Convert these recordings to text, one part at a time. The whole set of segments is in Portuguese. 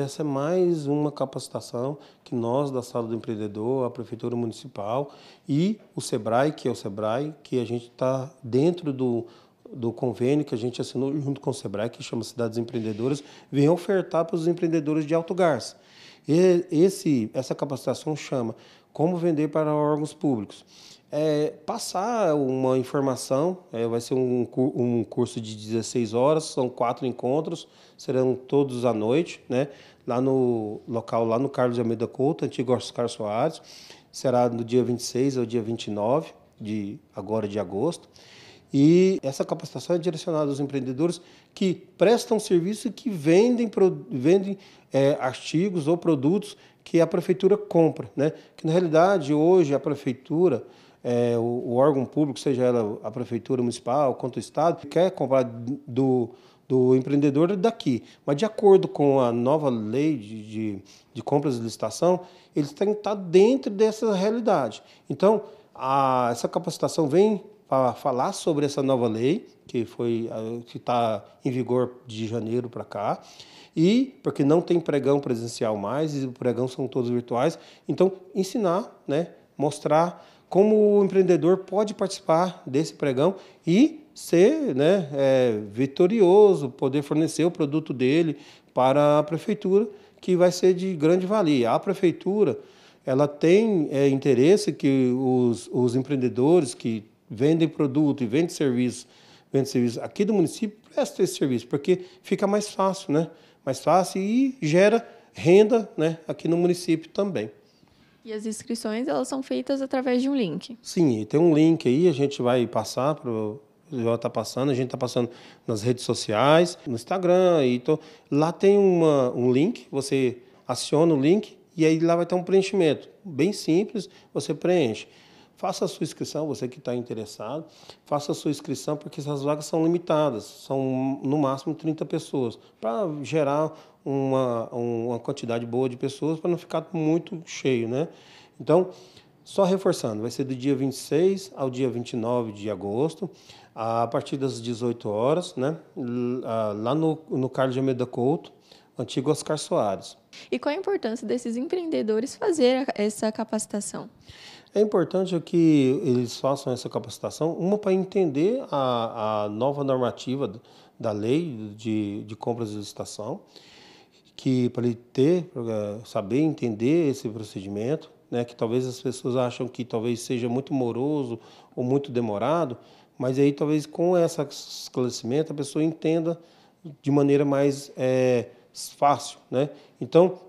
Essa é mais uma capacitação que nós, da Sala do Empreendedor, a Prefeitura Municipal e o SEBRAE, que é o SEBRAE, que a gente está dentro do, do convênio que a gente assinou junto com o SEBRAE, que chama Cidades Empreendedoras, vem ofertar para os empreendedores de alto gás. E esse, essa capacitação chama como vender para órgãos públicos. É, passar uma informação, é, vai ser um, um curso de 16 horas, são quatro encontros, serão todos à noite, né? lá no local, lá no Carlos de Almeida Couto, antigo Oscar Soares, será no dia 26 ao dia 29 de agora de agosto. E essa capacitação é direcionada aos empreendedores que prestam serviço e que vendem, vendem é, artigos ou produtos que a prefeitura compra. Né? Que na realidade hoje a prefeitura, é, o, o, órgão público, seja ela a prefeitura municipal quanto o Estado, quer comprar do, do empreendedor daqui. Mas de acordo com a nova lei de, de, de compras e licitação, eles têm que estar dentro dessa realidade. Então, a, essa capacitação vem para falar sobre essa nova lei, que foi ah, que está em vigor de janeiro para cá, e porque não tem pregão presencial mais, e o pregão são todos virtuais. Então, ensinar, né, mostrar como o empreendedor pode participar desse pregão e ser né, é, vitorioso, poder fornecer o produto dele para a prefeitura, que vai ser de grande valia. A prefeitura ela tem é, interesse que os, os empreendedores que vendem produto e vendem serviço, vende serviço aqui do município, presta esse serviço, porque fica mais fácil, né? Mais fácil e gera renda né, aqui no município também. E as inscrições elas são feitas através de um link? Sim, tem um link aí, a gente vai passar para já está passando, a gente está passando nas redes sociais, no Instagram, e tô, lá tem uma, um link, você aciona o link e aí lá vai ter um preenchimento, bem simples, você preenche faça a sua inscrição, você que está interessado, faça a sua inscrição, porque essas vagas são limitadas, são no máximo 30 pessoas, para gerar uma, uma quantidade boa de pessoas, para não ficar muito cheio, né? Então, só reforçando, vai ser do dia 26 ao dia 29 de agosto, a partir das 18 horas, né? Lá no, no Carlos de Almeida Couto, antigo Oscar Soares. E qual a importância desses empreendedores fazer essa capacitação? É importante que eles façam essa capacitação, uma para entender a, a nova normativa da lei de, de compras e licitação, que para ele ter, para eh, saber entender esse procedimento, né, que talvez as pessoas acham que talvez seja muito moroso ou muito demorado, mas aí talvez com esse esclarecimento a pessoa entenda de maneira mais é, fácil, né? Então,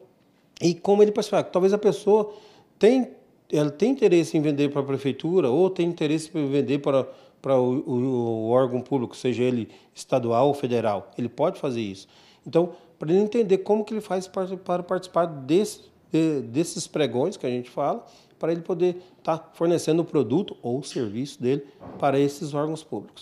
e como ele participar? Talvez a pessoa tem ela tem interesse em vender para a prefeitura ou tem interesse em vender para, para o, o, o órgão público, seja ele estadual ou federal. Ele pode fazer isso. Então, para ele entender como que ele faz para, para participar desse, desses pregões que a gente fala, para ele poder estar tá fornecendo o produto ou o serviço dele para esses órgãos públicos.